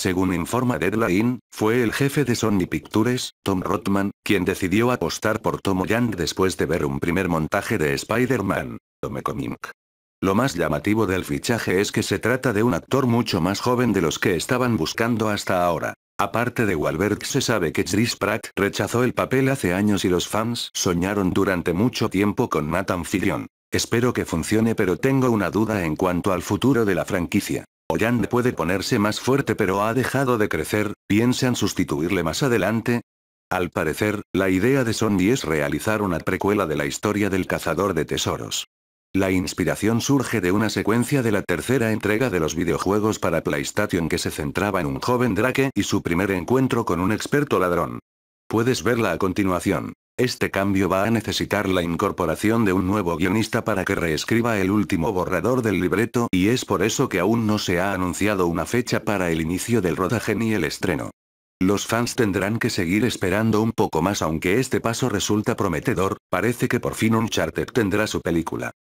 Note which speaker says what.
Speaker 1: Según informa Deadline, fue el jefe de Sony Pictures, Tom Rotman, quien decidió apostar por Tom Holland después de ver un primer montaje de Spider-Man, Lo más llamativo del fichaje es que se trata de un actor mucho más joven de los que estaban buscando hasta ahora. Aparte de Wahlberg se sabe que Chris Pratt rechazó el papel hace años y los fans soñaron durante mucho tiempo con Nathan Fillion. Espero que funcione pero tengo una duda en cuanto al futuro de la franquicia. ¿Oyan puede ponerse más fuerte pero ha dejado de crecer, ¿piensan sustituirle más adelante? Al parecer, la idea de Sony es realizar una precuela de la historia del cazador de tesoros. La inspiración surge de una secuencia de la tercera entrega de los videojuegos para PlayStation que se centraba en un joven Drake y su primer encuentro con un experto ladrón. Puedes verla a continuación. Este cambio va a necesitar la incorporación de un nuevo guionista para que reescriba el último borrador del libreto y es por eso que aún no se ha anunciado una fecha para el inicio del rodaje ni el estreno. Los fans tendrán que seguir esperando un poco más aunque este paso resulta prometedor, parece que por fin Uncharted tendrá su película.